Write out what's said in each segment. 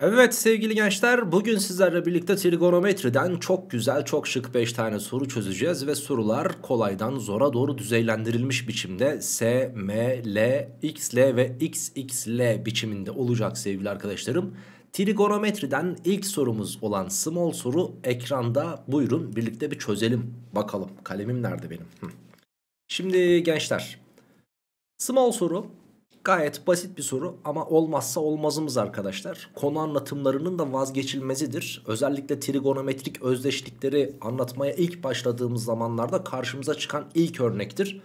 Evet sevgili gençler bugün sizlerle birlikte trigonometriden çok güzel çok şık 5 tane soru çözeceğiz ve sorular kolaydan zora doğru düzeylendirilmiş biçimde S, M, L, X, L ve X, X, L biçiminde olacak sevgili arkadaşlarım. Trigonometriden ilk sorumuz olan small soru ekranda buyurun birlikte bir çözelim bakalım kalemim nerede benim. Şimdi gençler small soru Gayet basit bir soru ama olmazsa olmazımız arkadaşlar. Konu anlatımlarının da vazgeçilmezidir. Özellikle trigonometrik özdeşlikleri anlatmaya ilk başladığımız zamanlarda karşımıza çıkan ilk örnektir.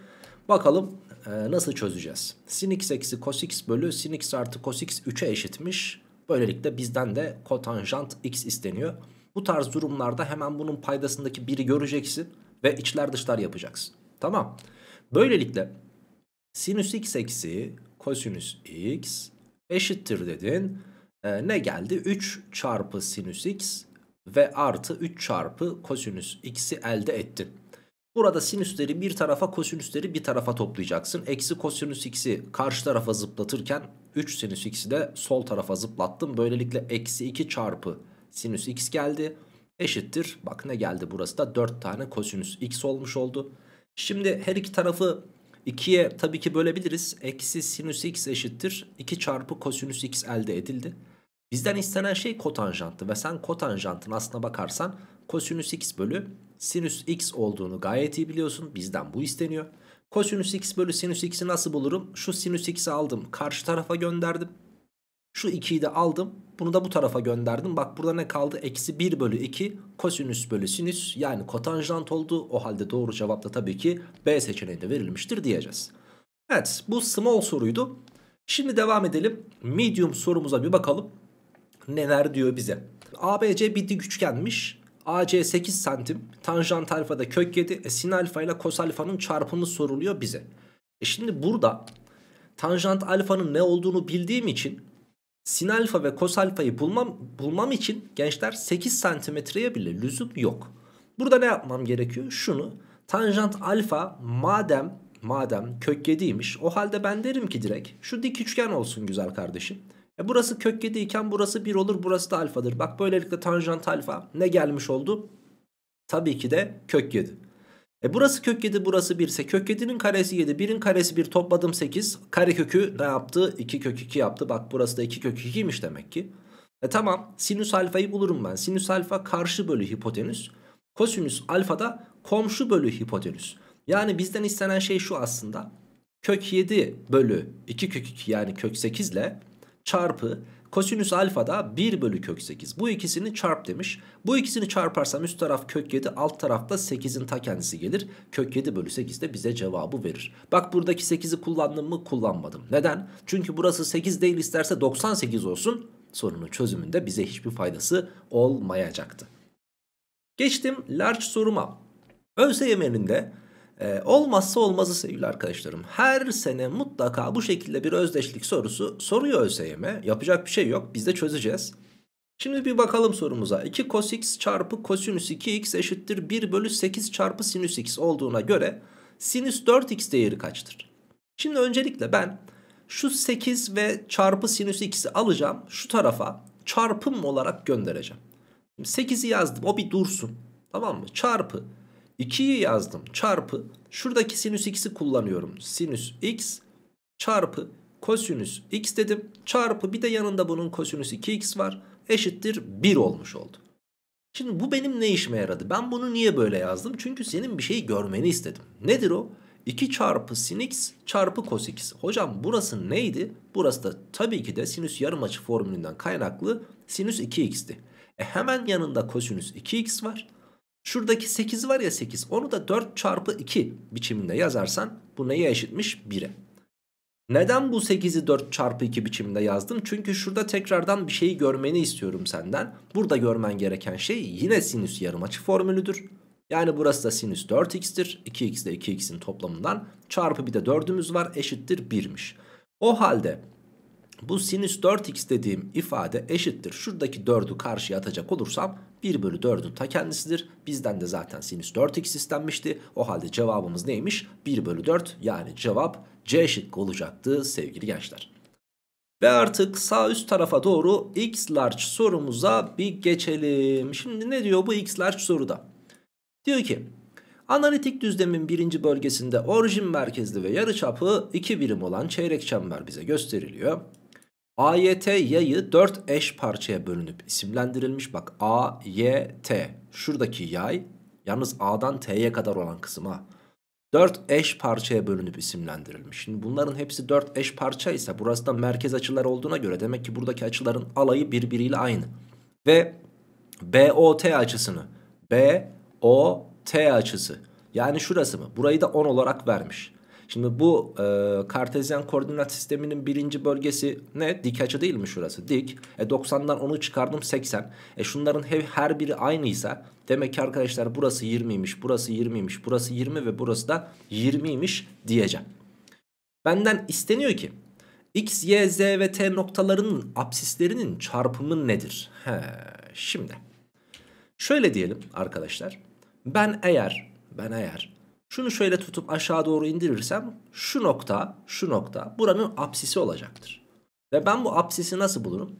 Bakalım e, nasıl çözeceğiz. Sin x eksi cos x bölü sin x artı cos x 3'e eşitmiş. Böylelikle bizden de kotanjant x isteniyor. Bu tarz durumlarda hemen bunun paydasındaki biri göreceksin ve içler dışlar yapacaksın. Tamam. Böylelikle sinüs x eksi kosinüs x eşittir dedin. E, ne geldi? 3 çarpı sinüs x ve artı 3 çarpı kosinüs x'i elde ettin. Burada sinüsleri bir tarafa kosinüsleri bir tarafa toplayacaksın. Eksi kosinüs x'i karşı tarafa zıplatırken 3 sinüs x'i de sol tarafa zıplattım. Böylelikle eksi 2 çarpı sinüs x geldi. Eşittir. Bak ne geldi burası da 4 tane kosinüs x olmuş oldu. Şimdi her iki tarafı 2'ye tabii ki bölebiliriz. Eksi sinüs x eşittir. 2 çarpı kosinüs x elde edildi. Bizden istenen şey kotanjantı ve sen kotanjantın aslına bakarsan kosinüs x bölü sinüs x olduğunu gayet iyi biliyorsun. Bizden bu isteniyor. Kosinüs x bölü sinüs x'i nasıl bulurum? Şu sinüs x'i aldım karşı tarafa gönderdim. Şu 2'yi de aldım. Bunu da bu tarafa gönderdim. Bak burada ne kaldı? Eksi 1 bölü 2 kosinüs bölü sinüs yani kotanjant oldu. O halde doğru cevap da tabii ki B seçeneği de verilmiştir diyeceğiz. Evet bu small soruydu. Şimdi devam edelim. Medium sorumuza bir bakalım. Neler diyor bize. ABC bir dik üçgenmiş. AC 8 santim. Tanjant alfa da kök 7. E, sin alfa ile kos alfanın çarpımı soruluyor bize. E şimdi burada tanjant alfanın ne olduğunu bildiğim için Sin alfa ve kos alfayı bulmam, bulmam için gençler 8 santimetreye bile lüzum yok. Burada ne yapmam gerekiyor? Şunu tanjant alfa madem madem kök 7'ymiş o halde ben derim ki direkt şu dik üçgen olsun güzel kardeşim. E burası kök 7 iken burası 1 olur burası da alfadır. Bak böylelikle tanjant alfa ne gelmiş oldu? Tabii ki de kök 7. E burası kök 7 burası 1 ise kök 7'nin karesi 7 1'in karesi 1 topladım 8. Kare kökü ne yaptı? 2 kök 2 yaptı. Bak burası da 2 kök 2'ymiş demek ki. E tamam sinüs alfayı bulurum ben. Sinüs alfa karşı bölü hipotenüs. Kosinüs alfa da komşu bölü hipotenüs. Yani bizden istenen şey şu aslında. Kök 7 bölü 2 kök 2 yani kök 8 ile çarpı Kosinüs alfa da 1 bölü kök 8. Bu ikisini çarp demiş. Bu ikisini çarparsam üst taraf kök 7 alt tarafta 8'in ta kendisi gelir. Kök 7 bölü 8 de bize cevabı verir. Bak buradaki 8'i kullandım mı kullanmadım. Neden? Çünkü burası 8 değil isterse 98 olsun. Sorunun çözümünde bize hiçbir faydası olmayacaktı. Geçtim large soruma. Ön yemeninde ee, olmazsa olmazı sevgili arkadaşlarım. Her sene mutlaka bu şekilde bir özdeşlik sorusu soruyor ÖSYM. Yapacak bir şey yok. Biz de çözeceğiz. Şimdi bir bakalım sorumuza. 2 cos x çarpı kosinüs 2x eşittir 1 bölü 8 çarpı sinüs x olduğuna göre sinüs 4x değeri kaçtır? Şimdi öncelikle ben şu 8 ve çarpı sinüs x'i alacağım. Şu tarafa çarpım olarak göndereceğim. Şimdi 8'i yazdım o bir dursun. Tamam mı? Çarpı 2'yi yazdım çarpı şuradaki sinüs x'i kullanıyorum. Sinüs x çarpı kosinüs x dedim. Çarpı bir de yanında bunun kosinüs 2x var. Eşittir 1 olmuş oldu. Şimdi bu benim ne işime yaradı? Ben bunu niye böyle yazdım? Çünkü senin bir şeyi görmeni istedim. Nedir o? 2 çarpı sin x çarpı cos x. Hocam burası neydi? Burası da tabii ki de sinüs yarım açı formülünden kaynaklı sinüs 2x'ti. E hemen yanında kosinüs 2x var. Şuradaki 8 var ya 8 onu da 4 çarpı 2 biçiminde yazarsan bu neye eşitmiş? 1'e. Neden bu 8'i 4 çarpı 2 biçiminde yazdım? Çünkü şurada tekrardan bir şeyi görmeni istiyorum senden. Burada görmen gereken şey yine sinüs yarımaçı formülüdür. Yani burası da sinüs 4x'tir. 2x ile 2x'in toplamından çarpı bir de 4'ümüz var eşittir 1'miş. O halde bu sinüs 4x dediğim ifade eşittir. Şuradaki 4'ü karşıya atacak olursam 1 bölü 4'ün ta kendisidir. Bizden de zaten sinüs 4x istenmişti. O halde cevabımız neymiş? 1 bölü 4 yani cevap C şıkkı olacaktı sevgili gençler. Ve artık sağ üst tarafa doğru x large sorumuza bir geçelim. Şimdi ne diyor bu x large soruda? Diyor ki Analitik düzlemin birinci bölgesinde orijin merkezli ve yarıçapı 2 birim olan çeyrek çember bize gösteriliyor. AYT yayı 4 eş parçaya bölünüp isimlendirilmiş. Bak Ayt Şuradaki yay yalnız A'dan T'ye kadar olan kısım ha. 4 eş parçaya bölünüp isimlendirilmiş. Şimdi bunların hepsi 4 eş parça ise burası da merkez açılar olduğuna göre demek ki buradaki açıların alayı birbiriyle aynı. Ve BOT açısını BOT açısı yani şurası mı? Burayı da 10 olarak vermiş. Şimdi bu e, kartezyen koordinat sisteminin birinci bölgesi ne? Dik açı değil mi şurası? Dik. E 90'dan 10'u çıkardım 80. E şunların her, her biri aynıysa demek ki arkadaşlar burası 20'ymiş, burası 20'ymiş, burası 20 ve burası da 20'ymiş diyeceğim. Benden isteniyor ki x, y, z ve t noktalarının absislerinin çarpımı nedir? He, şimdi şöyle diyelim arkadaşlar. Ben eğer ben eğer şunu şöyle tutup aşağı doğru indirirsem şu nokta, şu nokta buranın apsisi olacaktır. Ve ben bu apsisi nasıl bulurum?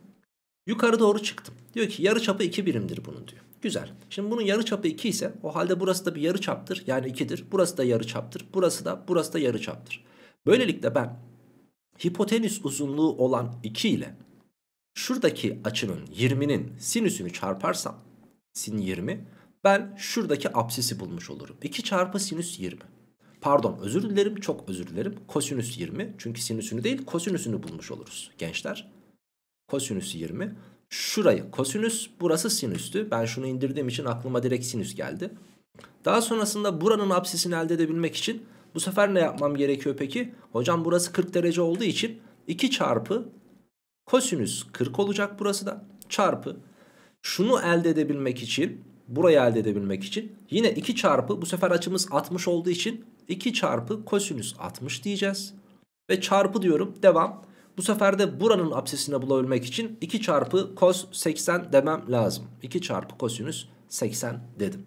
Yukarı doğru çıktım. Diyor ki yarı çapı 2 birimdir bunun diyor. Güzel. Şimdi bunun yarı çapı 2 ise o halde burası da bir yarı çaptır. Yani 2'dir. Burası da yarı çaptır. Burası da burası da yarı çaptır. Böylelikle ben hipotenüs uzunluğu olan 2 ile şuradaki açının 20'nin sinüsünü çarparsam sin 20 ben şuradaki absisi bulmuş olurum. 2 çarpı sinüs 20. Pardon özür dilerim çok özür dilerim. Kosinüs 20 çünkü sinüsünü değil kosinüsünü bulmuş oluruz gençler. Kosinüs 20. Şurayı kosinüs burası sinüstü. Ben şunu indirdiğim için aklıma direkt sinüs geldi. Daha sonrasında buranın absisini elde edebilmek için bu sefer ne yapmam gerekiyor peki? Hocam burası 40 derece olduğu için 2 çarpı kosinüs 40 olacak burası da çarpı. Şunu elde edebilmek için burayı elde edebilmek için yine 2 çarpı bu sefer açımız 60 olduğu için 2 çarpı kosinüs 60 diyeceğiz. Ve çarpı diyorum devam. Bu sefer de buranın absesini bulabilmek için 2 çarpı kos 80 demem lazım. 2 çarpı kosinüs 80 dedim.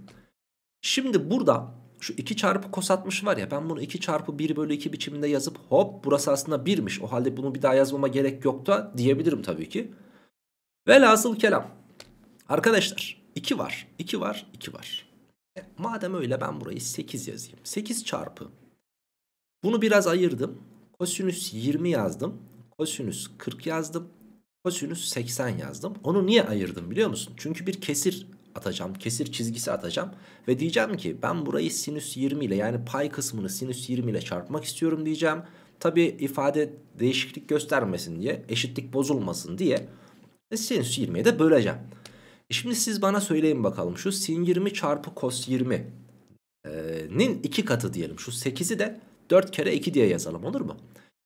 Şimdi burada şu 2 çarpı kos 60 var ya ben bunu 2 çarpı 1 bölü 2 biçiminde yazıp hop burası aslında 1'miş. O halde bunu bir daha yazmama gerek yok da diyebilirim tabii ki. Velhasıl kelam. Arkadaşlar 2 var, 2 var, 2 var. E, madem öyle ben burayı 8 yazayım. 8 çarpı. Bunu biraz ayırdım. Kosinüs 20 yazdım. Kosinüs 40 yazdım. Kosinüs 80 yazdım. Onu niye ayırdım biliyor musun? Çünkü bir kesir atacağım. Kesir çizgisi atacağım. Ve diyeceğim ki ben burayı sinüs 20 ile yani pay kısmını sinüs 20 ile çarpmak istiyorum diyeceğim. Tabi ifade değişiklik göstermesin diye eşitlik bozulmasın diye e, sinüs 20'ye de böleceğim. Şimdi siz bana söyleyin bakalım şu sin 20 çarpı cos 20'nin e, nin 2 katı diyelim. Şu 8'i de 4 kere 2 diye yazalım olur mu?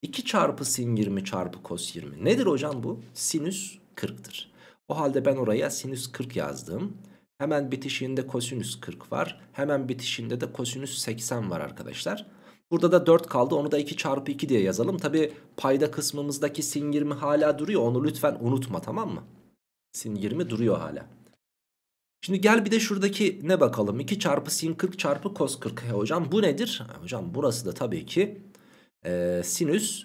2 çarpı sin 20 çarpı cos 20. Nedir hocam bu? Sinüs 40'tır. O halde ben oraya sinüs 40 yazdım. Hemen bitişiğinde kosinüs 40 var. Hemen bitişinde de kosinüs 80 var arkadaşlar. Burada da 4 kaldı. Onu da 2 çarpı 2 diye yazalım. Tabi payda kısmımızdaki sin 20 hala duruyor. Onu lütfen unutma tamam mı? Sin 20 duruyor hala. Şimdi gel bir de şuradaki ne bakalım. 2 çarpı sin 40 çarpı cos 40. He, hocam bu nedir? hocam burası da tabii ki e, sinüs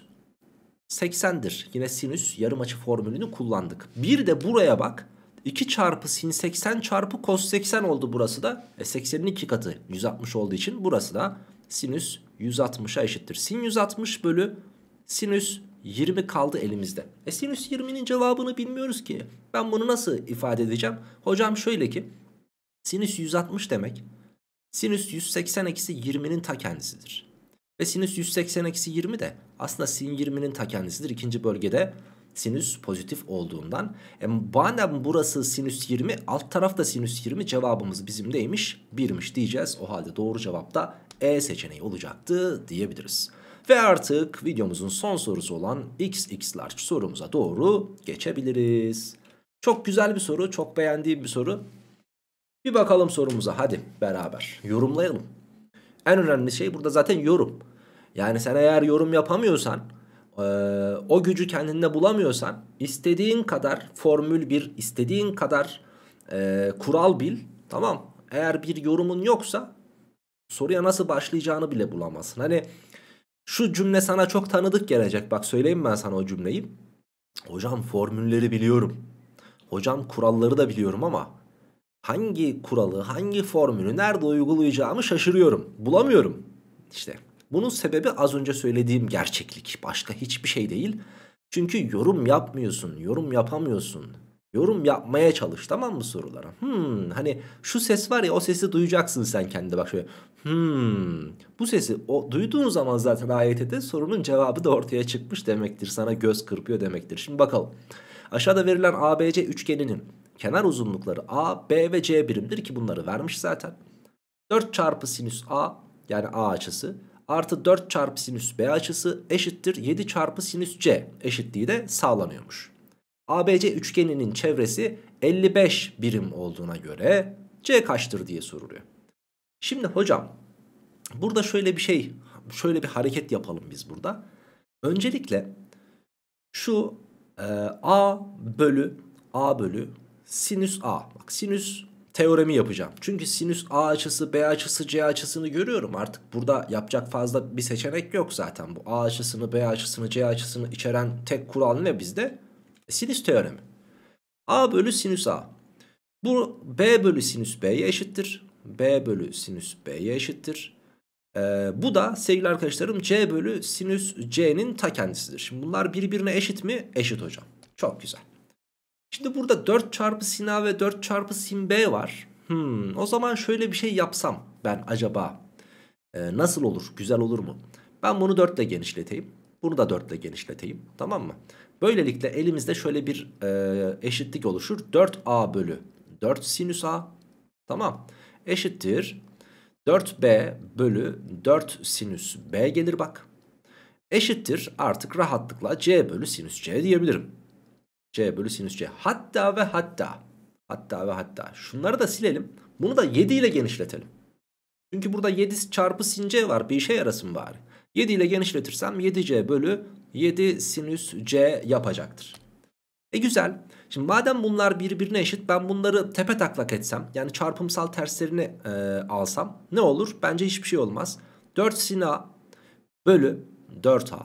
80'dir. Yine sinüs yarım açı formülünü kullandık. Bir de buraya bak. 2 çarpı sin 80 çarpı cos 80 oldu burası da. E 80'in 2 katı 160 olduğu için burası da sinüs 160'a eşittir. Sin 160 bölü sinüs 20 kaldı elimizde. E sinüs 20'nin cevabını bilmiyoruz ki. Ben bunu nasıl ifade edeceğim? Hocam şöyle ki sinüs 160 demek sinüs 180 eksi 20'nin ta kendisidir. Ve sinüs 180 eksi 20 de aslında sin 20'nin ta kendisidir. İkinci bölgede sinüs pozitif olduğundan. E madem burası sinüs 20 alt tarafta sinüs 20 cevabımız bizim neymiş? 1'miş diyeceğiz. O halde doğru cevap da E seçeneği olacaktı diyebiliriz. Ve artık videomuzun son sorusu olan XX large sorumuza doğru geçebiliriz. Çok güzel bir soru, çok beğendiğim bir soru. Bir bakalım sorumuza hadi beraber yorumlayalım. En önemli şey burada zaten yorum. Yani sen eğer yorum yapamıyorsan, e, o gücü kendinde bulamıyorsan istediğin kadar formül bir, istediğin kadar e, kural bil. Tamam eğer bir yorumun yoksa soruya nasıl başlayacağını bile bulamazsın. Hani şu cümle sana çok tanıdık gelecek. Bak söyleyeyim ben sana o cümleyi. Hocam formülleri biliyorum. Hocam kuralları da biliyorum ama hangi kuralı, hangi formülü nerede uygulayacağımı şaşırıyorum. Bulamıyorum. İşte bunun sebebi az önce söylediğim gerçeklik. Başka hiçbir şey değil. Çünkü yorum yapmıyorsun, yorum yapamıyorsun. Yorum yapmaya çalış tamam mı sorulara? Hmm, hani şu ses var ya o sesi duyacaksın sen kendi bak şöyle. Hmm, bu sesi o duyduğun zaman zaten ayette de sorunun cevabı da ortaya çıkmış demektir. Sana göz kırpıyor demektir. Şimdi bakalım. Aşağıda verilen ABC üçgeninin kenar uzunlukları A, B ve C birimdir ki bunları vermiş zaten. 4 çarpı sinüs A yani A açısı artı 4 çarpı sinüs B açısı eşittir 7 çarpı sinüs C eşitliği de sağlanıyormuş. ABC üçgeninin çevresi 55 birim olduğuna göre C kaçtır diye soruluyor. Şimdi hocam burada şöyle bir şey, şöyle bir hareket yapalım biz burada. Öncelikle şu e, A bölü A bölü sinüs A. Bak sinüs teoremi yapacağım. Çünkü sinüs A açısı, B açısı, C açısını görüyorum. Artık burada yapacak fazla bir seçenek yok zaten. Bu A açısını, B açısını, C açısını içeren tek kural ne bizde? Sinüs teoremi. A bölü sinüs A. Bu B bölü sinüs B'ye eşittir. B bölü sinüs B'ye eşittir. Ee, bu da sevgili arkadaşlarım C bölü sinüs C'nin ta kendisidir. Şimdi bunlar birbirine eşit mi? Eşit hocam. Çok güzel. Şimdi burada 4 çarpı sin A ve 4 çarpı sin B var. Hmm, o zaman şöyle bir şey yapsam ben acaba e, nasıl olur? Güzel olur mu? Ben bunu 4 ile genişleteyim. Bunu da 4 ile genişleteyim. Tamam mı? Böylelikle elimizde şöyle bir e, eşitlik oluşur. 4a bölü 4 sinüs a. Tamam. Eşittir. 4b bölü 4 sinüs b gelir bak. Eşittir artık rahatlıkla c bölü sinüs c diyebilirim. c bölü sinüs c. Hatta ve hatta. Hatta ve hatta. Şunları da silelim. Bunu da 7 ile genişletelim. Çünkü burada 7 çarpı sin c var. Bir işe yarasın bari. 7 ile genişletirsem 7c bölü 7 sinüs c yapacaktır. E güzel. Şimdi madem bunlar birbirine eşit ben bunları tepe taklak etsem yani çarpımsal terslerini e, alsam ne olur? Bence hiçbir şey olmaz. 4 sin a bölü 4a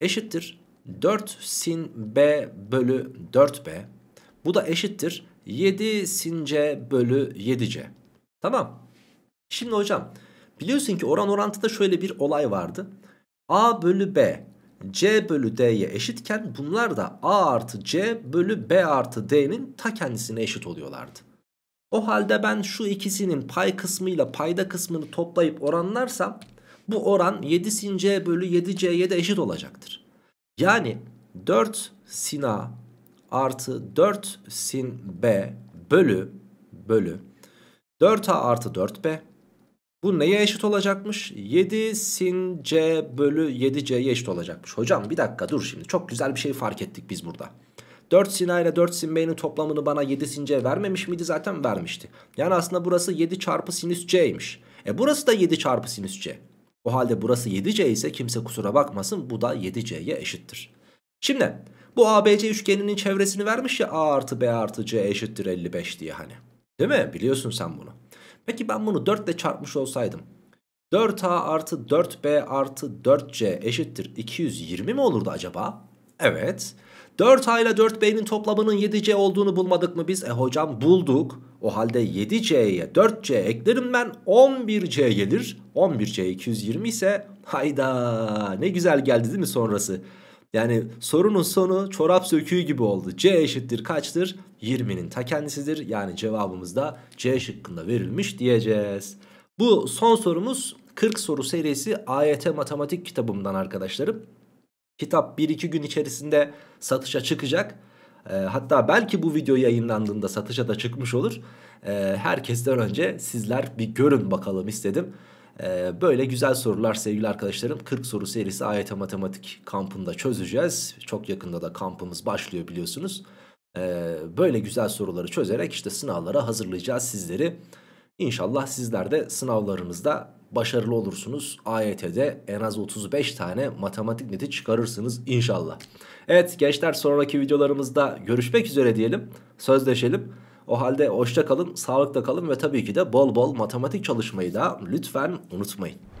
eşittir 4 sin b bölü 4b bu da eşittir 7 sin c bölü 7c. Tamam. Şimdi hocam Biliyorsun ki oran orantıda şöyle bir olay vardı. A bölü B C bölü D'ye eşitken bunlar da A artı C bölü B artı D'nin ta kendisine eşit oluyorlardı. O halde ben şu ikisinin pay kısmıyla payda kısmını toplayıp oranlarsam bu oran 7 sin C bölü 7 C'ye de eşit olacaktır. Yani 4 sin A artı 4 sin B bölü bölü 4A artı 4B bu neye eşit olacakmış? 7 sin c bölü 7 c'ye eşit olacakmış. Hocam bir dakika dur şimdi. Çok güzel bir şey fark ettik biz burada. 4 sin a ile 4 sin b'nin toplamını bana 7 sin c vermemiş miydi? Zaten vermişti. Yani aslında burası 7 çarpı sinüs c'ymiş. E burası da 7 çarpı sinüs c. O halde burası 7c ise kimse kusura bakmasın bu da 7c'ye eşittir. Şimdi bu ABC üçgeninin çevresini vermiş ya a artı b artı c eşittir 55 diye hani. Değil mi? Biliyorsun sen bunu. Peki ben bunu 4 ile çarpmış olsaydım 4a artı 4b artı 4c eşittir 220 mi olurdu acaba? Evet. 4a ile 4b'nin toplamının 7c olduğunu bulmadık mı biz? E hocam bulduk. O halde 7c'ye 4c eklerim ben 11c gelir. 11c 220 ise hayda ne güzel geldi değil mi sonrası? Yani sorunun sonu çorap söküğü gibi oldu. C eşittir kaçtır? 20'nin ta kendisidir. Yani cevabımız da C şıkkında verilmiş diyeceğiz. Bu son sorumuz 40 soru serisi AYT matematik kitabımdan arkadaşlarım. Kitap 1-2 gün içerisinde satışa çıkacak. E, hatta belki bu video yayınlandığında satışa da çıkmış olur. E, herkesten önce sizler bir görün bakalım istedim. Ee, böyle güzel sorular sevgili arkadaşlarım. 40 soru serisi AYT e Matematik kampında çözeceğiz. Çok yakında da kampımız başlıyor biliyorsunuz. Ee, böyle güzel soruları çözerek işte sınavlara hazırlayacağız sizleri. İnşallah sizler de sınavlarınızda başarılı olursunuz. AYT'de en az 35 tane matematik neti çıkarırsınız inşallah. Evet gençler sonraki videolarımızda görüşmek üzere diyelim. Sözleşelim. O halde hoşça kalın, sağlıkta kalın ve tabii ki de bol bol matematik çalışmayı da lütfen unutmayın.